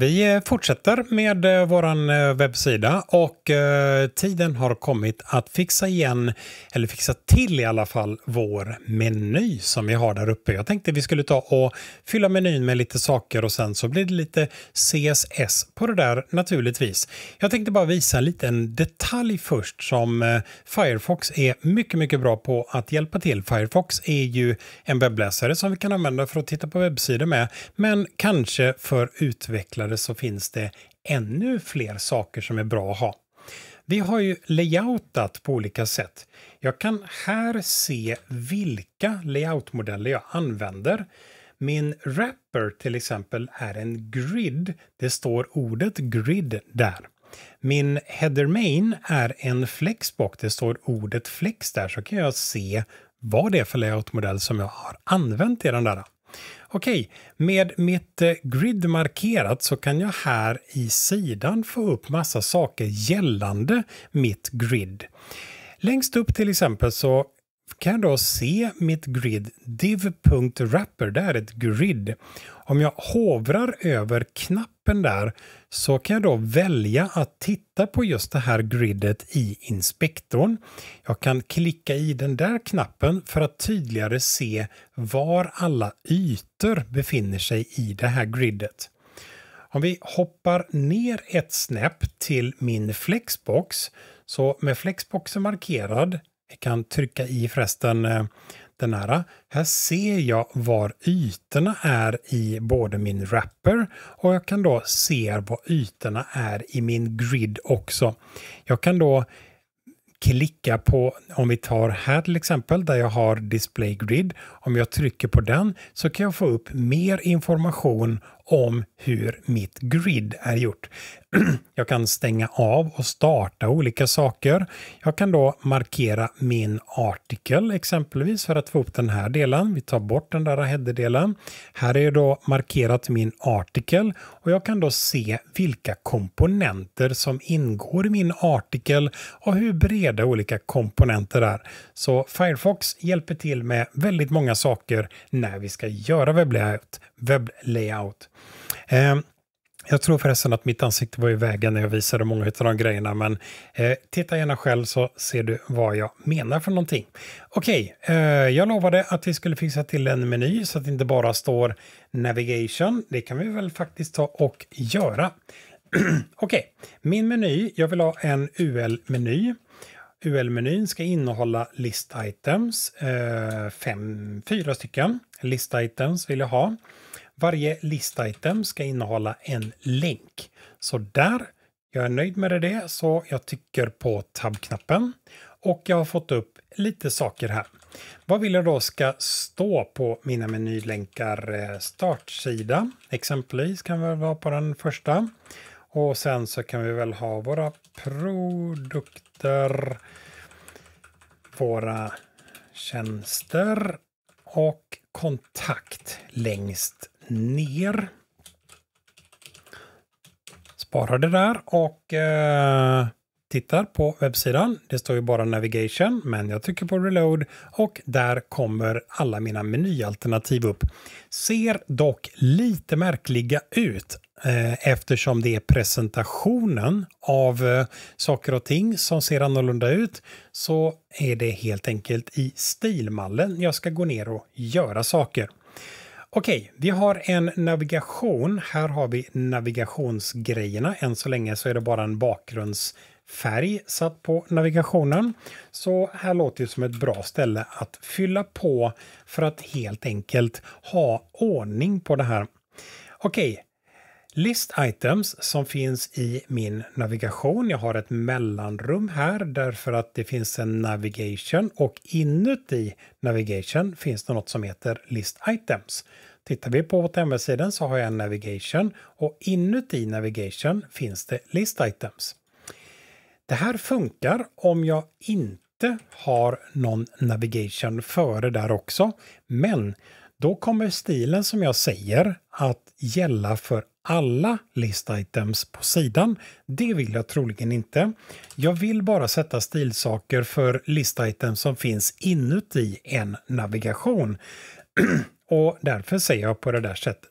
Vi eh, fortsätter med eh, vår eh, webbsida och tiden har kommit att fixa igen, eller fixa till i alla fall, vår meny som vi har där uppe. Jag tänkte vi skulle ta och fylla menyn med lite saker och sen så blir det lite CSS på det där naturligtvis. Jag tänkte bara visa en liten detalj först som Firefox är mycket, mycket bra på att hjälpa till. Firefox är ju en webbläsare som vi kan använda för att titta på webbsidor med, men kanske för utvecklare senare så finns det ännu fler saker som är bra att ha. Vi har ju layoutat på olika sätt. Jag kan här se vilka layoutmodeller jag använder. Min wrapper till exempel är en grid. Det står ordet grid där. Min header main är en flexbox. Det står ordet flex där så kan jag se vad det är för layoutmodell som jag har använt i den där. Okej, med mitt eh, grid markerat så kan jag här i sidan få upp massa saker gällande mitt grid. Längst upp till exempel så kan jag då se mitt grid, div.wrapper, det är ett grid. Om jag hovrar över knappen där så kan jag då välja att titta på just det här gridet i inspektorn. Jag kan klicka i den där knappen för att tydligare se var alla ytor befinner sig i det här gridet. Om vi hoppar ner ett snäpp till min flexbox så med flexboxen markerad jag kan trycka i förresten eh, den här. Här ser jag var ytorna är i både min wrapper och jag kan då se var ytorna är i min grid också. Jag kan då klicka på, om vi tar här till exempel, där jag har display grid. Om jag trycker på den så kan jag få upp mer information om hur mitt grid är gjort. Jag kan stänga av och starta olika saker. Jag kan då markera min artikel exempelvis för att få upp den här delen. Vi tar bort den där header Här är då markerat min artikel och jag kan då se vilka komponenter som ingår i min artikel och hur breda olika komponenter är. Så Firefox hjälper till med väldigt många saker när vi ska göra webblayout. Webb layout. Eh, jag tror förresten att mitt ansikte var i vägen när jag visade många av de grejerna, men eh, titta gärna själv så ser du vad jag menar för någonting. Okej, eh, jag lovade att vi skulle fixa till en meny så att det inte bara står navigation. Det kan vi väl faktiskt ta och göra. Okej, min meny, jag vill ha en UL-meny. UL-menyn ska innehålla list items, eh, fem, fyra stycken. List items vill jag ha. Varje listitem ska innehålla en länk. Så där, jag är nöjd med det så jag tycker på tab-knappen och jag har fått upp lite saker här. Vad vill jag då ska stå på mina menylänkar? Eh, startsida exempelvis kan väl vara på den första. Och sen så kan vi väl ha våra produkter, våra tjänster och kontakt längst ner. Sparar det där och eh, tittar på webbsidan. Det står ju bara navigation, men jag trycker på reload och där kommer alla mina menyalternativ upp. Ser dock lite märkliga ut eh, eftersom det är presentationen av eh, saker och ting som ser annorlunda ut så är det helt enkelt i stilmallen jag ska gå ner och göra saker. Okej, vi har en navigation. Här har vi navigationsgrejerna. Än så länge så är det bara en bakgrundsfärg satt på navigationen. Så här låter det som ett bra ställe att fylla på för att helt enkelt ha ordning på det här. Okej, List items som finns i min navigation. Jag har ett mellanrum här därför att det finns en navigation och inuti navigation finns det något som heter list items. Tittar vi på HTML-sidan så har jag en navigation och inuti navigation finns det list items. Det här funkar om jag inte har någon navigation före där också, men då kommer stilen som jag säger att gälla för alla list items på sidan. Det vill jag troligen inte. Jag vill bara sätta stilsaker för list items som finns inuti en navigation. och därför säger jag på det där sättet.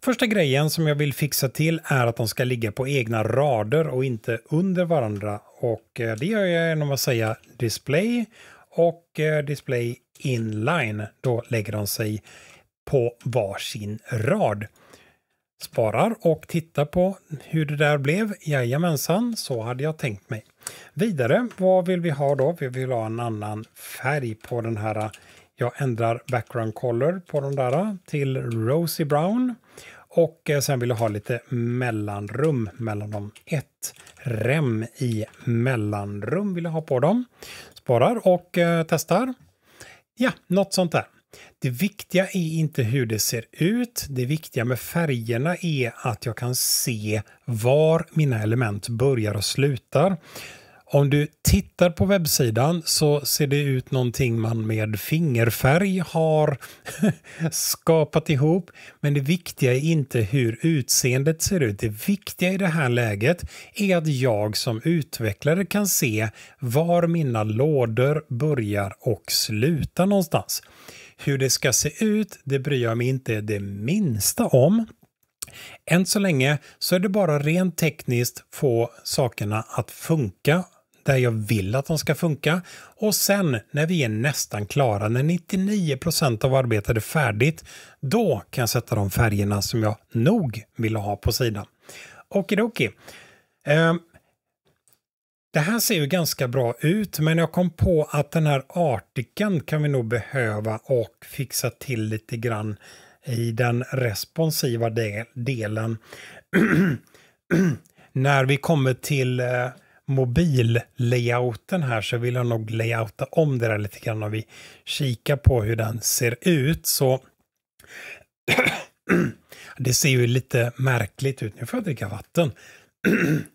Första grejen som jag vill fixa till är att de ska ligga på egna rader och inte under varandra. Och eh, det gör jag genom att säga display och eh, display inline. Då lägger de sig på varsin rad sparar och tittar på hur det där blev. Jajamensan, så hade jag tänkt mig. Vidare, vad vill vi ha då? Vi vill ha en annan färg på den här. Jag ändrar background color på den där till Rosy Brown. Och eh, sen vill jag ha lite mellanrum mellan dem. Ett rem i mellanrum vill jag ha på dem. Sparar och eh, testar. Ja, något sånt där. Det viktiga är inte hur det ser ut, det viktiga med färgerna är att jag kan se var mina element börjar och slutar. Om du tittar på webbsidan så ser det ut någonting man med fingerfärg har skapat ihop. Men det viktiga är inte hur utseendet ser ut. Det viktiga i det här läget är att jag som utvecklare kan se var mina lådor börjar och slutar någonstans. Hur det ska se ut, det bryr jag mig inte det minsta om. Än så länge så är det bara rent tekniskt få sakerna att funka där jag vill att de ska funka och sen när vi är nästan klara, när 99 procent av arbetet är färdigt, då kan jag sätta de färgerna som jag nog vill ha på sidan. Okidoki. Eh, det här ser ju ganska bra ut men jag kom på att den här artikeln kan vi nog behöva och fixa till lite grann i den responsiva del delen. När vi kommer till eh, mobilleouten här så vill jag nog layouta om det där lite grann om vi kikar på hur den ser ut. Så det ser ju lite märkligt ut. Nu får jag dricka vatten.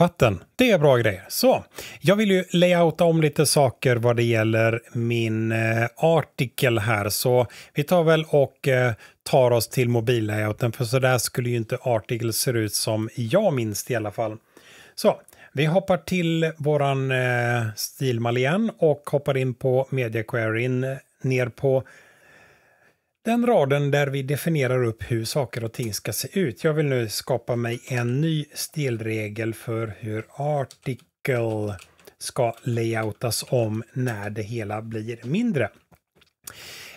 Vatten, det är bra grejer. Så, jag vill ju layouta om lite saker vad det gäller min eh, artikel här. Så vi tar väl och eh, tar oss till mobillayouten, för så där skulle ju inte artikel se ut som jag minns i alla fall. Så, vi hoppar till våran eh, stilmall igen och hoppar in på media queryn eh, ner på den raden där vi definierar upp hur saker och ting ska se ut. Jag vill nu skapa mig en ny stilregel för hur artikel ska layoutas om när det hela blir mindre.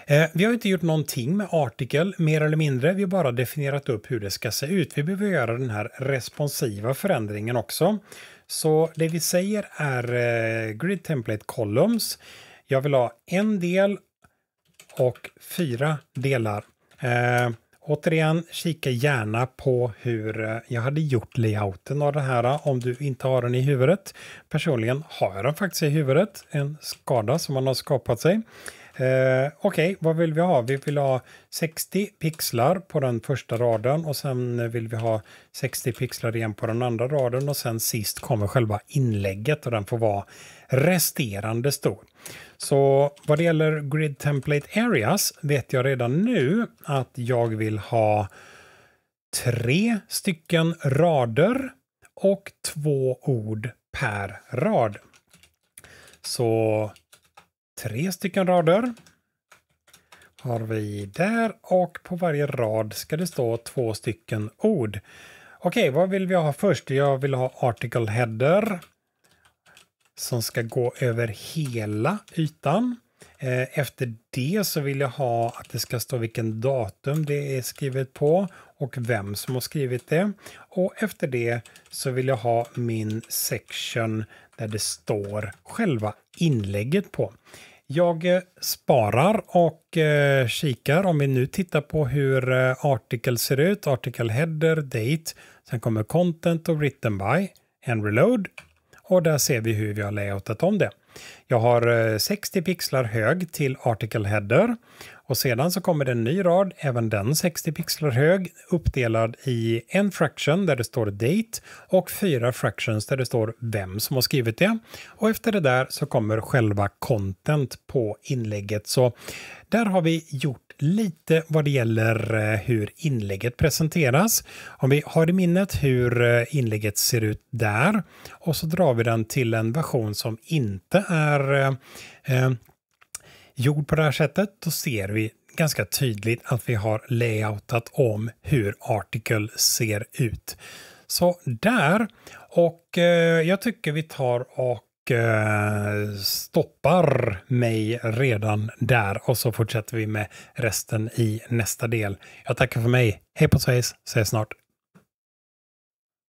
Eh, vi har inte gjort någonting med artikel, mer eller mindre. Vi har bara definierat upp hur det ska se ut. Vi behöver göra den här responsiva förändringen också. Så det vi säger är eh, Grid Template Columns. Jag vill ha en del och fyra delar. Eh, återigen, kika gärna på hur eh, jag hade gjort layouten av det här eh, om du inte har den i huvudet. Personligen har jag den faktiskt i huvudet, en skada som man har skapat sig. Eh, okej, okay, vad vill vi ha? Vi vill ha 60 pixlar på den första raden och sen vill vi ha 60 pixlar igen på den andra raden och sen sist kommer själva inlägget och den får vara resterande stor. Så vad det gäller Grid Template Areas vet jag redan nu att jag vill ha tre stycken rader och två ord per rad. Så tre stycken rader. Har vi där och på varje rad ska det stå två stycken ord. Okej, vad vill vi ha först? Jag vill ha article header som ska gå över hela ytan. Eh, efter det så vill jag ha att det ska stå vilken datum det är skrivet på och vem som har skrivit det. Och efter det så vill jag ha min section där det står själva inlägget på. Jag eh, sparar och eh, kikar. Om vi nu tittar på hur eh, artikel ser ut, artikel header, date, sen kommer content och written by, en reload och där ser vi hur vi har layoutat om det. Jag har 60 pixlar hög till artikel header och sedan så kommer det en ny rad, även den 60 pixlar hög, uppdelad i en fraction där det står date och fyra fractions där det står vem som har skrivit det. Och efter det där så kommer själva content på inlägget. Så där har vi gjort lite vad det gäller eh, hur inlägget presenteras. Om vi har i minnet hur eh, inlägget ser ut där och så drar vi den till en version som inte är eh, gjord på det här sättet, då ser vi ganska tydligt att vi har layoutat om hur artikel ser ut. Så där, och eh, jag tycker vi tar och eh, stoppar mig redan där och så fortsätter vi med resten i nästa del. Jag tackar för mig. Hej på svejs, ses snart.